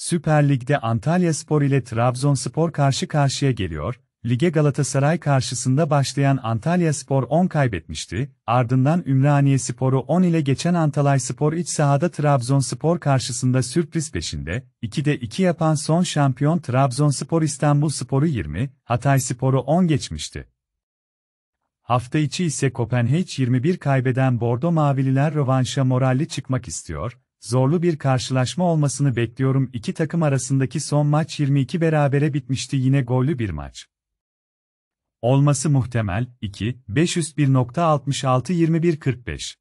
Süper Lig'de Antalya Spor ile Trabzonspor karşı karşıya geliyor, lige Galatasaray karşısında başlayan Antalya Spor 10 kaybetmişti, ardından Ümraniye Spor'u 10 ile geçen Antalya Spor iç sahada Trabzonspor karşısında sürpriz peşinde, 2'de 2 yapan son şampiyon Trabzonspor İstanbul Spor'u 20, Hatay Spor'u 10 geçmişti. Hafta içi ise Kopenhag 21 kaybeden Bordo Mavililer rövanşa moralli çıkmak istiyor, Zorlu bir karşılaşma olmasını bekliyorum. İki takım arasındaki son maç 22 berabere bitmişti yine gollü bir maç. Olması muhtemel 2 501.66 21 45